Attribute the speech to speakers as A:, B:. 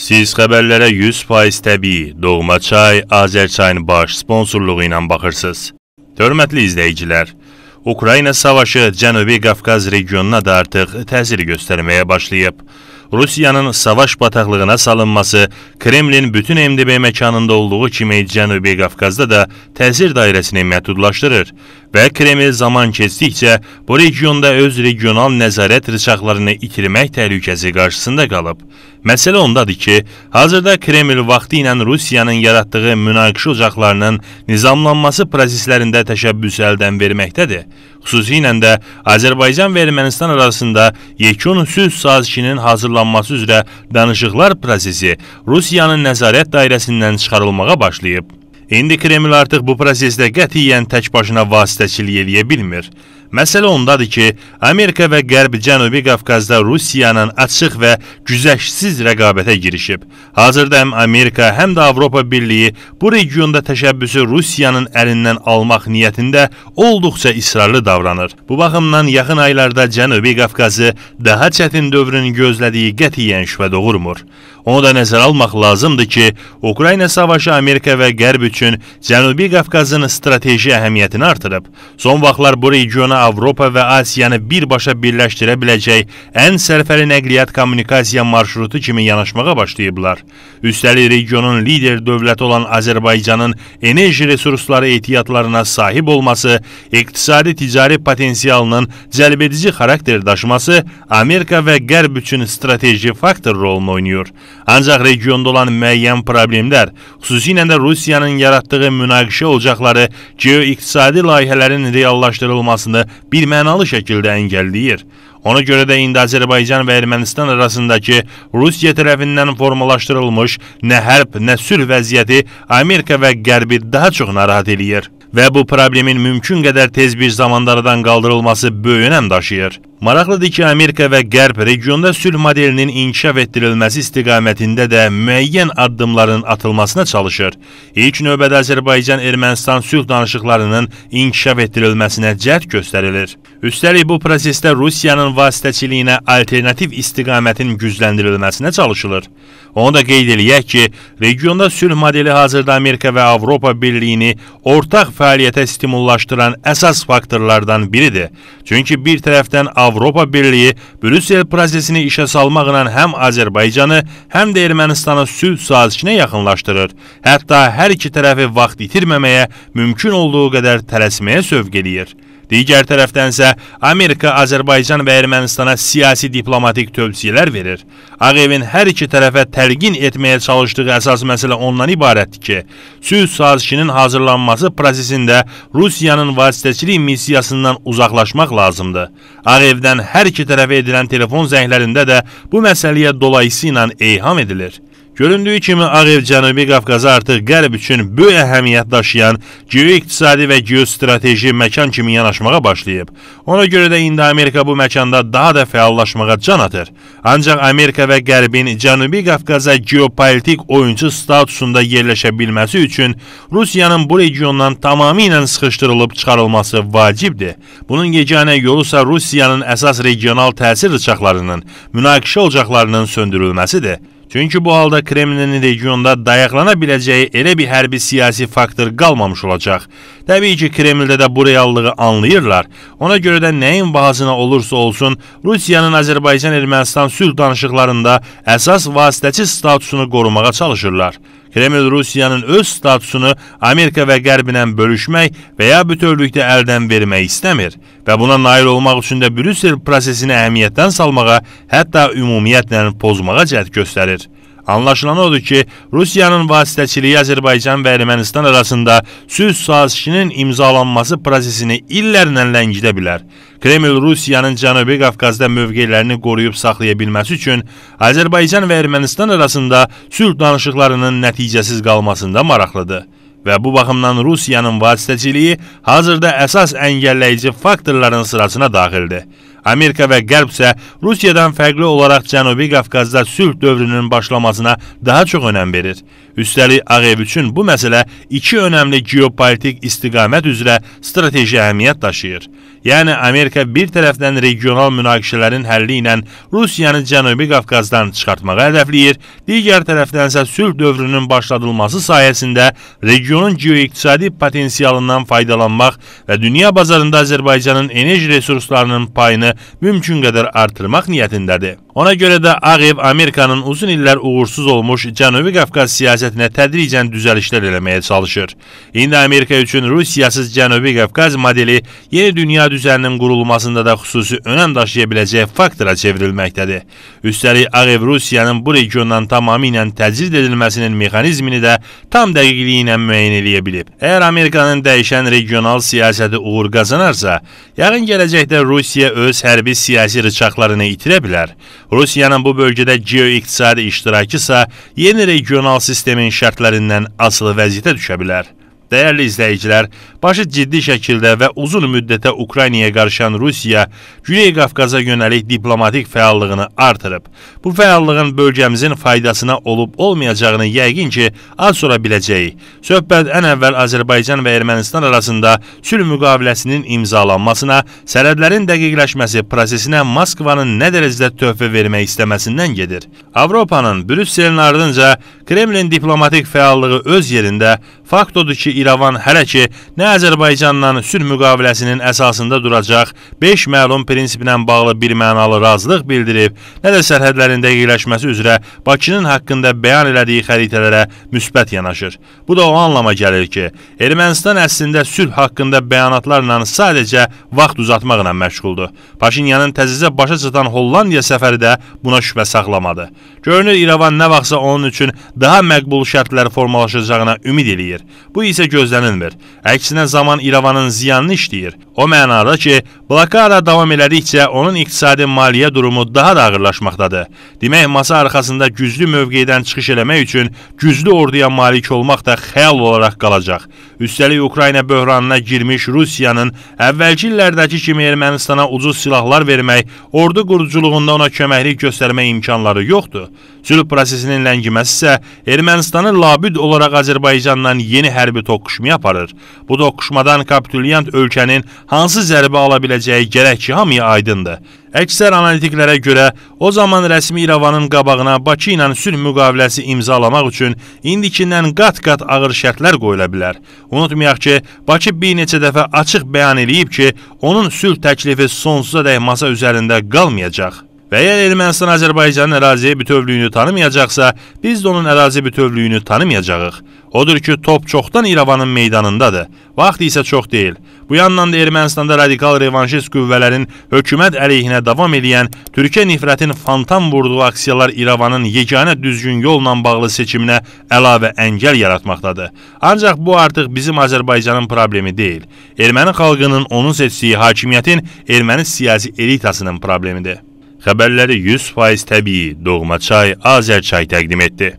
A: Siz xəbərlərə 100% təbii Doğma Çay Azərçayın baş sponsorluğu ilə baxırsınız. Hörmətli izləyicilər, Ukrayna savaşı Cənubi Qafqaz regionuna da artıq təsir göstərməyə başlayıb. Rusiyanın savaş bataqlığına salınması, Kremlin bütün MDB məkanında olduğu kimi Cənubi Qafqazda da təsir dairəsini məhdudlaşdırır və Kreml zaman keçdikcə bu regionda öz regional nəzarət rıçaqlarını itirmək təhlükəsi qarşısında qalıb. Məsələ ondadır ki, hazırda Kreml vaxtı ilə Rusiyanın yaratdığı münaqişə ocaqlarının nizamlanması proseslərində təşəbbüs əldən verməkdədir xüsusilə də Azərbaycan və Ermənistan arasında yekun sülh sazişinin hazırlanması üzrə danışıqlar prosesi Rusiyanın nəzarət dairəsindən çıxarılmağa başlayıb. İndi Kreml artıq bu prosesdə qətiyyən təkbaşına vasitəçilik eləyə bilmir. Məsələ ondadır ki, Amerika və Qərb Cənubi Qafqazda Rusiyanın açıq və güzəştsiz rəqabətə girişib. Hazırda həm Amerika, həm də Avropa Birliyi bu regionda təşəbbüsü Rusiyanın əlindən almaq niyyətində olduqca israrlı davranır. Bu baxımdan yaxın aylarda Cənubi Qafqazı daha çətin dövrün gözlədiyi qətiyyən şübhə doğurmur. Onu da nəzərə almaq lazımdır ki, Ukrayna savaşı Amerika və Qərb üçün Cənubi Qafqazın strateji əhəmiyyətini artırıb. Son vaxtlar bu regiona Avropa və Asiyanı birbaşa birləşdirə biləcək ən sərfəli nəqliyyat kommunikasiya marşrutu kimi yanaşmağa başlayıblar. Üstəlik regionun lider dövləti olan Azərbaycanın enerji resursları ehtiyatlarına sahib olması, iqtisadi ticari potensialının cəlbedici xarakter daşıması Amerika və Qərb üçün strateji faktor rolunu oynayır. Ancaq regionda olan müəyyən problemlər, xüsusilə də Rusiyanın yaratdığı münaqişə olacaqları geo-iqtisadi layihələrin reallaşdırılmasını birmənalı şəkildə əngəlləyir. Ona görə də indi Azərbaycan və Ermənistan arasındakı Rusiya tərəfindən formalaşdırılmış nə hərb, nə sülh vəziyyəti Amerika və Qərbi daha çox narahat eləyir və bu problemin mümkün qədər tez bir zamanda aradan qaldırılması böyük önəm daşıyır. Maraqlıdır ki, Amerika və Qərb regionda sülh modelinin inkişaf etdirilməsi istiqamətində də müəyyən addımların atılmasına çalışır. İlk növbədə Azərbaycan-Ermənistan sülh danışıqlarının inkişaf etdirilməsinə cəhd göstərilir. Üstəlik bu prosesdə Rusiyanın vasitəçiliyinə alternativ istiqamətin gücləndirilməsinə çalışılır. Onu da qeyd eləyək ki, regionda sülh modeli hazırda Amerika və Avropa Birliyini ortaq fəaliyyətə stimullaşdıran əsas faktorlardan biridir. Çünki bir tərəfdən Avropa Birliyi Brüssel prosesini işə salmaqla həm Azərbaycanı, həm də Ermənistanı sülh sazişinə yaxınlaşdırır. Hətta hər iki tərəfi vaxt itirməməyə mümkün olduğu qədər tələsməyə sövq eləyir. Digər tərəfdənsə Amerika Azərbaycan və Ermənistana siyasi diplomatik tövsiyələr verir. Ağ evin hər iki tərəfə təlqin etməyə çalışdığı əsas məsələ ondan ibarətdir ki, sülh sazişinin hazırlanması prosesində Rusiyanın vasitəçilik missiyasından uzaqlaşmaq lazımdır. Ağ evdən hər iki tərəfə edilən telefon zənglərində də bu məsələyə dolayısıyla eyham edilir. Göründüyü kimi Ağev Cənubi Qafqazı artıq qərb üçün böyük əhəmiyyət daşıyan geo-iqtisadi və geostrateji məkan kimi yanaşmağa başlayıb. Ona görə də indi Amerika bu məkanda daha da fəallaşmağa can atır. Ancaq Amerika və qərbin Cənubi Qafqaza geopolitik oyuncu statusunda yerləşə bilməsi üçün Rusiyanın bu regiondan tamamilə sıxışdırılıb çıxarılması vacibdir. Bunun yeganə yolu isə Rusiyanın əsas regional təsir rıçaqlarının, münaqişə ocaqlarının söndürülməsidir. Çünki bu halda Kremlinin regionda dayaqlana biləcəyi elə bir hərbi siyasi faktor qalmamış olacaq. Təbii ki, Kremldə də bu reallığı anlayırlar. Ona görə də nəyin bahasına olursa olsun, Rusiyanın Azərbaycan-Ermənistan sülh danışıqlarında əsas vasitəçi statusunu qorumağa çalışırlar. Kreml Rusiyanın öz statusunu Amerika və Qərblə bölüşmək və ya bütövlükdə əldən vermək istəmir və buna nail olmaq üçün də Brüssel prosesini əhəmiyyətdən salmağa, hətta ümumiyyətlə pozmağa cəhd göstərir. Anlaşılan odur ki, Rusiyanın vasitəçiliyi Azərbaycan və Ermənistan arasında sülh sazişinin imzalanması prosesini illərlə ləngidə bilər. Kreml Rusiyanın Cənubi Qafqazda mövqelərini qoruyub saxlaya bilməsi üçün Azərbaycan və Ermənistan arasında sülh danışıqlarının nəticəsiz qalmasında maraqlıdır və bu baxımdan Rusiyanın vasitəçiliyi hazırda əsas əngəlləyici faktorların sırasına daxildir. Amerika və Qərb isə Rusiyadan fərqli olaraq Cənubi Qafqazda sülh dövrünün başlamasına daha çox önəm verir. Üstəlik Ağ ev üçün bu məsələ iki önəmli geopolitik istiqamət üzrə strateji əhəmiyyət daşıyır. Yəni Amerika bir tərəfdən regional münaqişələrin həlli ilə Rusiyanı Cənubi Qafqazdan çıxartmağa hədəfləyir, digər tərəfdən isə sülh dövrünün başladılması sayəsində regional regionun geoiqtisadi potensialından faydalanmaq və dünya bazarında Azərbaycanın enerji resurslarının payını mümkün qədər artırmaq niyyətindədir. Ona görə də Ağev Amerikanın uzun illər uğursuz olmuş Cənubi Qafqaz siyasətinə tədricən düzəlişlər eləməyə çalışır. İndi Amerika üçün Rusiyasız Cənubi Qafqaz modeli yeni dünya düzəninin qurulmasında da xüsusi önəm daşıya biləcək faktora çevrilməkdədir. Üstəlik Ağev Rusiyanın bu regiondan tamamilə təcrid edilməsinin mexanizmini də tam dəqiqliyi ilə müəyyən eləyə bilib. Əgər Amerikanın dəyişən regional siyasəti uğur qazanarsa, yaxın gələcəkdə Rusiya öz hərbi siyasi rıçaqlarını itirə bilər. Rusiyanın bu bölgədə geo-iqtisadi iştirakı isə yeni regional sistemin şərtlərindən asılı vəziyyətə düşə bilər. Dəyərli izləyicilər, başı ciddi şəkildə və uzun müddətə Ukraynaya qarışan Rusiya Güney Qafqaza yönəlik diplomatik fəallığını artırıb. Bu fəallığın bölgəmizin faydasına olub-olmayacağını yəqin ki, az sonra biləcəyik. Söhbət ən əvvəl Azərbaycan və Ermənistan arasında sülh müqaviləsinin imzalanmasına, sərhədlərin dəqiqləşməsi prosesinə Moskvanın nə dərəcədə töhfə vermək istəməsindən gedir. Avropanın Brüsselin ardınca Kremlin diplomatik fəallığı öz yerində Fakt odur ki, İrəvan hələ ki nə Azərbaycanla sülh müqaviləsinin əsasında duracaq 5 məlum prinsiplə bağlı bir mənalı razılıq bildirib, nə də sərhədlərin dəqiqləşməsi üzrə Bakının haqqında bəyan elədiyi xəritələrə müsbət yanaşır. Bu da o anlama gəlir ki, Ermənistan əslində sülh haqqında bəyanatlarla sadəcə vaxt uzatmaqla məşğuldur. Paşinyanın təzizə başa çatan Hollandiya səfəri də buna şübhə saxlamadı. Görünür İrəvan nə vaxtsa onun üçün daha məqbul şərtlər formalaşacağına ümid eləyir işləyir. Bu isə gözlənilmir. Əksinə zaman İrəvanın ziyanını işləyir. O mənada ki, blokada davam elədikcə onun iqtisadi maliyyə durumu daha da ağırlaşmaqdadır. Demək, masa arxasında güclü mövqeydən çıxış eləmək üçün güclü orduya malik olmaq da xəyal olaraq qalacaq. Üstəlik Ukrayna böhranına girmiş Rusiyanın əvvəlki illərdəki kimi Ermənistana ucuz silahlar vermək, ordu quruculuğunda ona köməklik göstərmək imkanları yoxdur. Sülh prosesinin ləngiməsi isə Ermənistanı labüd olaraq Azərbaycandan yeni hərbi toqquşma aparır. Bu toqquşmadan kapitülyant ölkənin hansı zərbə ala biləcəyi gərək ki, hamıya aydındır. Əksər analitiklərə görə o zaman rəsmi İrəvanın qabağına Bakı ilə sülh müqaviləsi imzalamaq üçün indikindən qat-qat ağır şərtlər qoyula bilər. Unutmayaq ki, Bakı bir neçə dəfə açıq bəyan eləyib ki, onun sülh təklifi sonsuza dək masa üzərində qalmayacaq. Və əgər Ermənistan Azərbaycanın ərazi bütövlüyünü tanımayacaqsa, biz də onun ərazi bütövlüyünü tanımayacağıq. Odur ki, top çoxdan İrəvanın meydanındadır. Vaxt isə çox deyil. Bu yandan da Ermənistanda radikal revanşist qüvvələrin hökumət əleyhinə davam edən Türkiyə nifrətin fantam vurduğu aksiyalar İrəvanın yeganə düzgün yolla bağlı seçiminə əlavə əngəl yaratmaqdadır. Ancaq bu artıq bizim Azərbaycanın problemi deyil. Erməni xalqının onun seçdiyi hakimiyyətin erməni siyasi elitasının problemidir xəbərləri 100% təbii Doğma Çay Azərçay təqdim etdi.